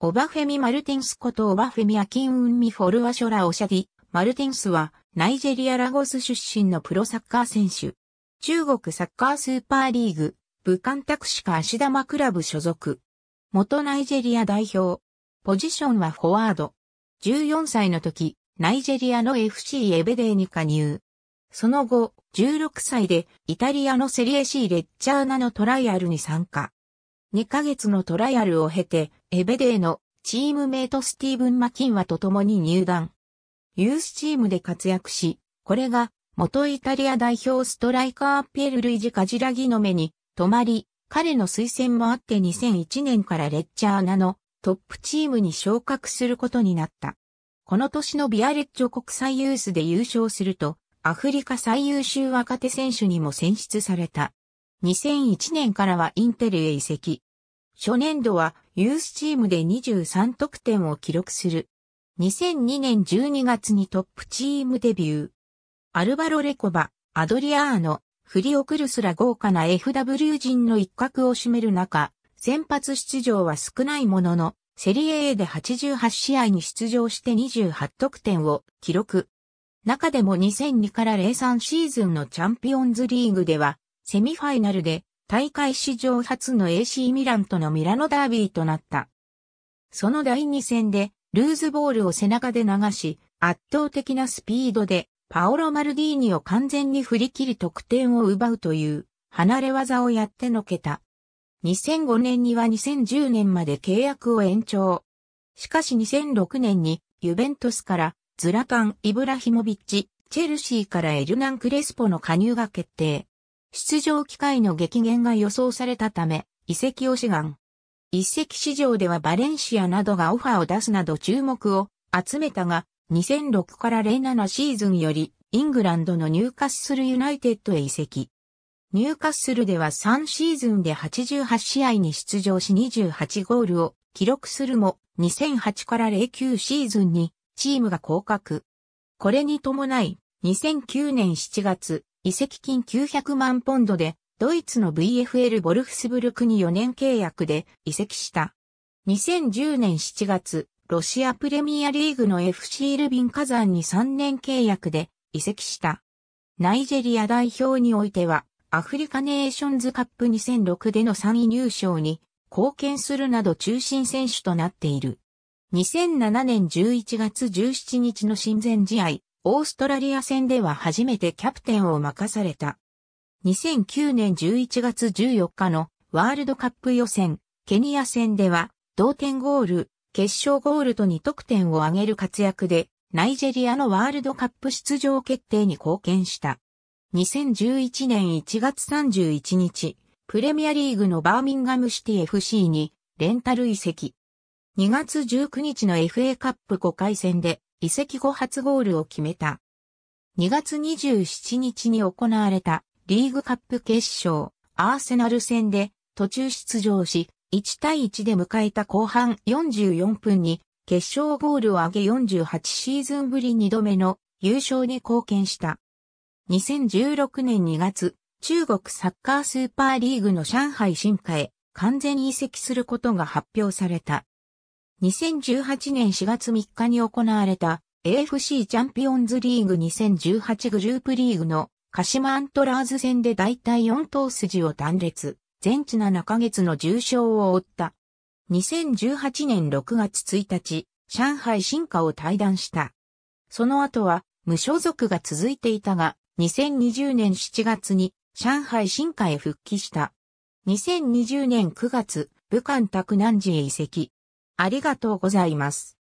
オバフェミ・マルティンスことオバフェミ・アキン・ウンミ・フォルワショラ・オシャディ、マルティンスは、ナイジェリア・ラゴス出身のプロサッカー選手。中国サッカースーパーリーグ、武漢タクシカ足玉クラブ所属。元ナイジェリア代表。ポジションはフォワード。14歳の時、ナイジェリアの FC エベデーに加入。その後、16歳でイタリアのセリエ C レッチャーナのトライアルに参加。2ヶ月のトライアルを経て、エベデーのチームメイトスティーブン・マキンワと共に入団。ユースチームで活躍し、これが元イタリア代表ストライカーピエル・ルイジ・カジラギの目に止まり、彼の推薦もあって2001年からレッチャーナのトップチームに昇格することになった。この年のビアレッジョ国際ユースで優勝すると、アフリカ最優秀若手選手にも選出された。2001年からはインテルへ移籍。初年度はユースチームで23得点を記録する。2002年12月にトップチームデビュー。アルバロ・レコバ、アドリアーノ、フリオクルスら豪華な FW 陣の一角を占める中、先発出場は少ないものの、セリエ A で88試合に出場して28得点を記録。中でも2002から03シーズンのチャンピオンズリーグでは、セミファイナルで大会史上初の AC ミランとのミラノダービーとなった。その第2戦でルーズボールを背中で流し、圧倒的なスピードでパオロ・マルディーニを完全に振り切り得点を奪うという離れ技をやってのけた。2005年には2010年まで契約を延長。しかし2006年にユベントスからズラカン・イブラヒモビッチ、チェルシーからエルナン・クレスポの加入が決定。出場機会の激減が予想されたため、移籍を志願。一籍市場ではバレンシアなどがオファーを出すなど注目を集めたが、2006から07シーズンより、イングランドのニューカッスルユナイテッドへ移籍。ニューカッスルでは3シーズンで88試合に出場し28ゴールを記録するも、2008から09シーズンにチームが降格。これに伴い、2009年7月、移籍金900万ポンドで、ドイツの VFL ボルフスブルクに4年契約で移籍した。2010年7月、ロシアプレミアリーグの FC ルビン火山に3年契約で移籍した。ナイジェリア代表においては、アフリカネーションズカップ2006での3位入賞に貢献するなど中心選手となっている。2007年11月17日の親善試合、オーストラリア戦では初めてキャプテンを任された。2009年11月14日のワールドカップ予選、ケニア戦では同点ゴール、決勝ゴールと2得点を挙げる活躍で、ナイジェリアのワールドカップ出場決定に貢献した。2011年1月31日、プレミアリーグのバーミンガムシティ FC にレンタル移籍。2月19日の FA カップ5回戦で移籍後初ゴールを決めた。2月27日に行われたリーグカップ決勝、アーセナル戦で途中出場し、1対1で迎えた後半44分に決勝ゴールを挙げ48シーズンぶり2度目の優勝に貢献した。2016年2月、中国サッカースーパーリーグの上海新化へ完全移籍することが発表された。2018年4月3日に行われた AFC チャンピオンズリーグ2018グループリーグの鹿島アントラーズ戦で大体4頭筋を断裂、全治7ヶ月の重傷を負った。2018年6月1日、上海進化を退団した。その後は無所属が続いていたが、2020年7月に上海進化へ復帰した。2020年9月、武漢宅南寺へ移籍。ありがとうございます。